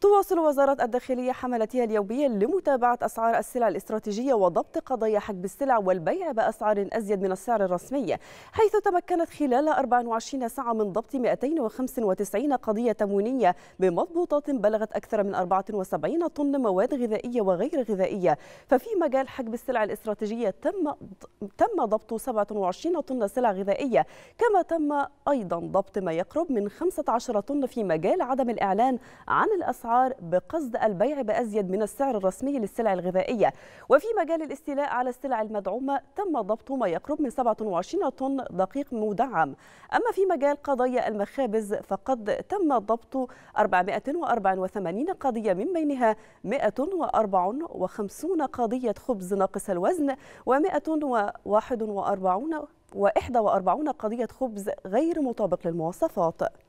تواصل وزارة الداخلية حملتها اليومية لمتابعة أسعار السلع الاستراتيجية وضبط قضايا حجب السلع والبيع بأسعار أزيد من السعر الرسمي حيث تمكنت خلال 24 ساعة من ضبط 295 قضية تموينية بمضبوطات بلغت أكثر من 74 طن مواد غذائية وغير غذائية ففي مجال حجب السلع الاستراتيجية تم تم ضبط 27 طن سلع غذائية كما تم أيضا ضبط ما يقرب من 15 طن في مجال عدم الإعلان عن الأسعار الأسعار بقصد البيع بأزيد من السعر الرسمي للسلع الغذائية وفي مجال الاستيلاء على السلع المدعومة تم ضبط ما يقرب من 27 طن دقيق مدعم أما في مجال قضايا المخابز فقد تم ضبط 484 قضية من بينها 154 قضية خبز ناقص الوزن و141 و41 قضية خبز غير مطابق للمواصفات